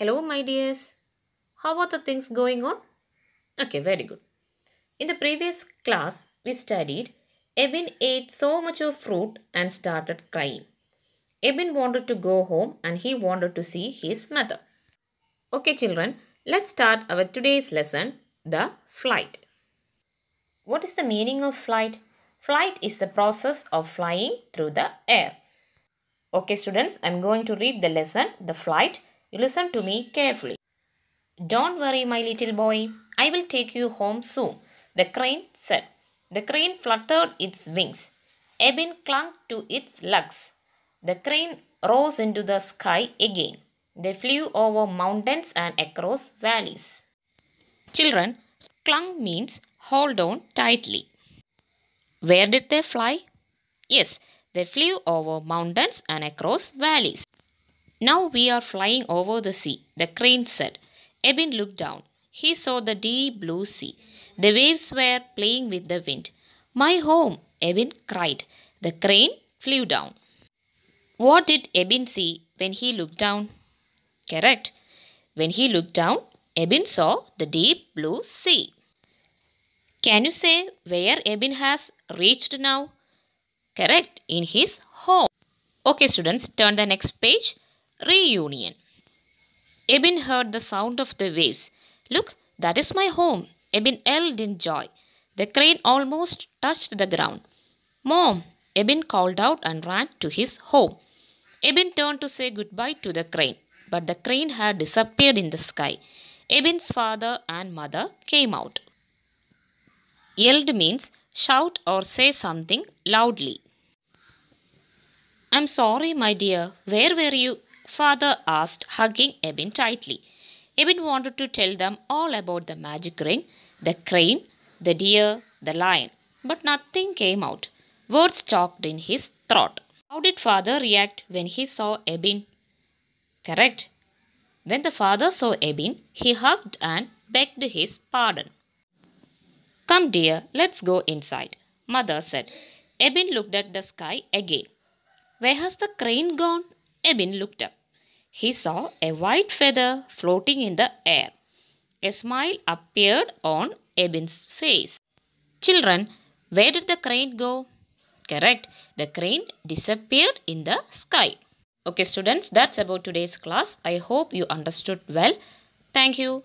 Hello, my dears. How are the things going on? Okay, very good. In the previous class, we studied Eben ate so much of fruit and started crying. Eben wanted to go home and he wanted to see his mother. Okay, children, let's start our today's lesson the flight. What is the meaning of flight? Flight is the process of flying through the air. Okay, students, I'm going to read the lesson The Flight Listen to me carefully. Don't worry, my little boy. I will take you home soon, the crane said. The crane fluttered its wings. Ebin clung to its legs. The crane rose into the sky again. They flew over mountains and across valleys. Children, clung means hold on tightly. Where did they fly? Yes, they flew over mountains and across valleys. Now we are flying over the sea, the crane said. Ebin looked down. He saw the deep blue sea. The waves were playing with the wind. My home, Ebin cried. The crane flew down. What did Ebin see when he looked down? Correct. When he looked down, Ebin saw the deep blue sea. Can you say where Ebin has reached now? Correct. In his home. Okay students, turn the next page reunion. Ebin heard the sound of the waves. Look, that is my home, Ebin yelled in joy. The crane almost touched the ground. Mom, Ebin called out and ran to his home. Ebin turned to say goodbye to the crane, but the crane had disappeared in the sky. Ebin's father and mother came out. Yelled means shout or say something loudly. I'm sorry, my dear. Where were you? father asked, hugging Ebin tightly. Ebin wanted to tell them all about the magic ring, the crane, the deer, the lion, but nothing came out. Words choked in his throat. How did father react when he saw Ebin? Correct. When the father saw Ebin, he hugged and begged his pardon. Come, dear, let's go inside, mother said. Ebin looked at the sky again. Where has the crane gone? Ebin looked up he saw a white feather floating in the air. A smile appeared on Ebin's face. Children, where did the crane go? Correct, the crane disappeared in the sky. Okay students, that's about today's class. I hope you understood well. Thank you.